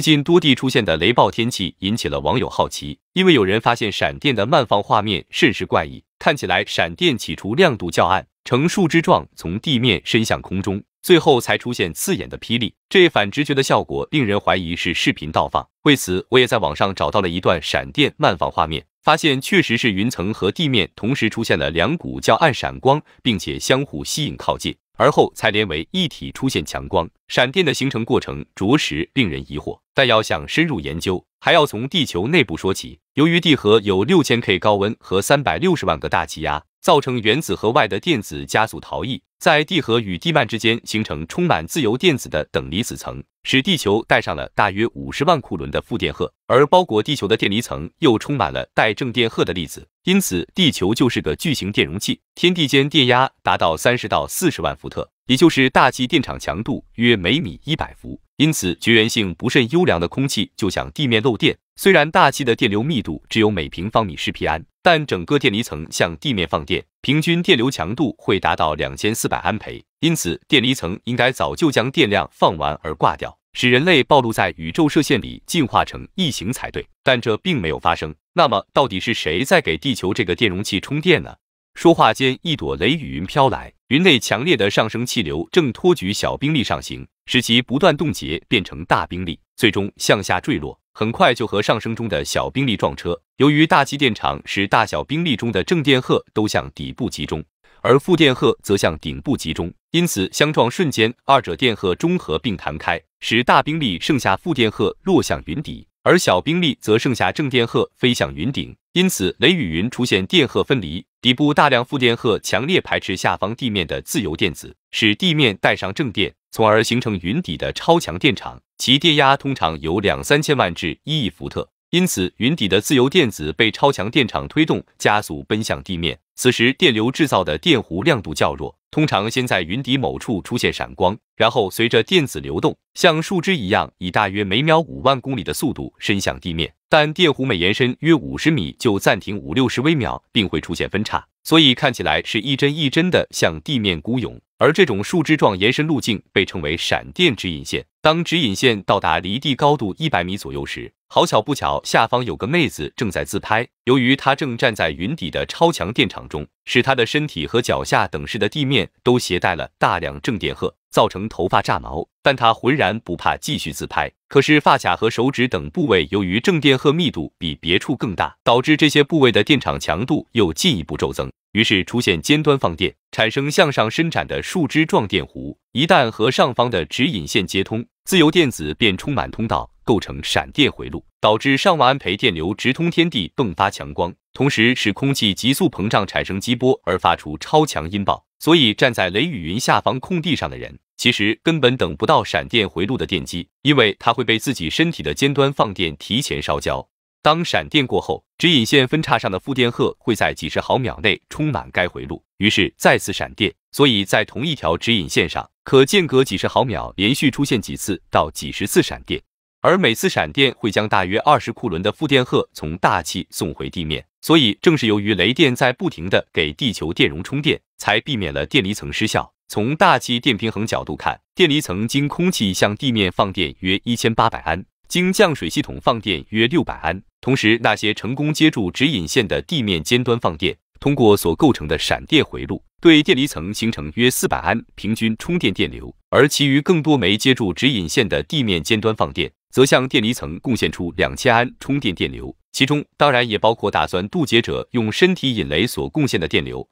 最近多地出现的雷暴天气引起了网友好奇，因为有人发现闪电的慢放画面甚是怪异，看起来闪电起初亮度较暗，呈树枝状从地面伸向空中，最后才出现刺眼的霹雳。这反直觉的效果令人怀疑是视频倒放。为此，我也在网上找到了一段闪电慢放画面，发现确实是云层和地面同时出现了两股较暗闪光，并且相互吸引靠近。而后才连为一体，出现强光闪电的形成过程，着实令人疑惑。但要想深入研究，还要从地球内部说起。由于地核有六千 K 高温和三百六十万个大气压。造成原子核外的电子加速逃逸，在地核与地幔之间形成充满自由电子的等离子层，使地球带上了大约五十万库仑的负电荷，而包裹地球的电离层又充满了带正电荷的粒子，因此地球就是个巨型电容器。天地间电压达到三十到四十万伏特，也就是大气电场强度约每米一百伏，因此绝缘性不甚优良的空气就像地面漏电。虽然大气的电流密度只有每平方米十皮安，但整个电离层向地面放电，平均电流强度会达到两千四百安培，因此电离层应该早就将电量放完而挂掉，使人类暴露在宇宙射线里进化成异形才对。但这并没有发生。那么，到底是谁在给地球这个电容器充电呢？说话间，一朵雷雨云飘来，云内强烈的上升气流正托举小冰粒上行，使其不断冻结变成大冰粒，最终向下坠落。很快就和上升中的小兵力撞车。由于大气电场使大小兵力中的正电荷都向底部集中，而负电荷则向顶部集中，因此相撞瞬间，二者电荷中和并弹开，使大兵力剩下负电荷落向云底。而小冰粒则剩下正电荷飞向云顶，因此雷雨云出现电荷分离，底部大量负电荷强烈排斥下方地面的自由电子，使地面带上正电，从而形成云底的超强电场，其电压通常有两三千万至一亿伏特。因此，云底的自由电子被超强电场推动，加速奔向地面。此时，电流制造的电弧亮度较弱，通常先在云底某处出现闪光，然后随着电子流动，像树枝一样以大约每秒五万公里的速度伸向地面。但电弧每延伸约五十米就暂停五六十微秒，并会出现分叉，所以看起来是一针一针的向地面孤涌。而这种树枝状延伸路径被称为闪电指引线。当指引线到达离地高度一百米左右时，好巧不巧，下方有个妹子正在自拍。由于她正站在云底的超强电场中，使她的身体和脚下等式的地面都携带了大量正电荷，造成头发炸毛。但她浑然不怕，继续自拍。可是发卡和手指等部位由于正电荷密度比别处更大，导致这些部位的电场强度又进一步骤增，于是出现尖端放电，产生向上伸展的树枝状电弧。一旦和上方的指引线接通，自由电子便充满通道。构成闪电回路，导致上万安培电流直通天地，迸发强光，同时使空气急速膨胀，产生激波而发出超强音爆。所以站在雷雨云下方空地上的人，其实根本等不到闪电回路的电击，因为他会被自己身体的尖端放电提前烧焦。当闪电过后，指引线分叉上的负电荷会在几十毫秒内充满该回路，于是再次闪电。所以在同一条指引线上，可间隔几十毫秒连续出现几次到几十次闪电。而每次闪电会将大约二十库仑的负电荷从大气送回地面，所以正是由于雷电在不停的给地球电容充电，才避免了电离层失效。从大气电平衡角度看，电离层经空气向地面放电约一千八百安，经降水系统放电约六百安，同时那些成功接住指引线的地面尖端放电，通过所构成的闪电回路，对电离层形成约四百安平均充电电流，而其余更多没接住指引线的地面尖端放电。则向电离层贡献出两千安充电电流，其中当然也包括打算渡劫者用身体引雷所贡献的电流。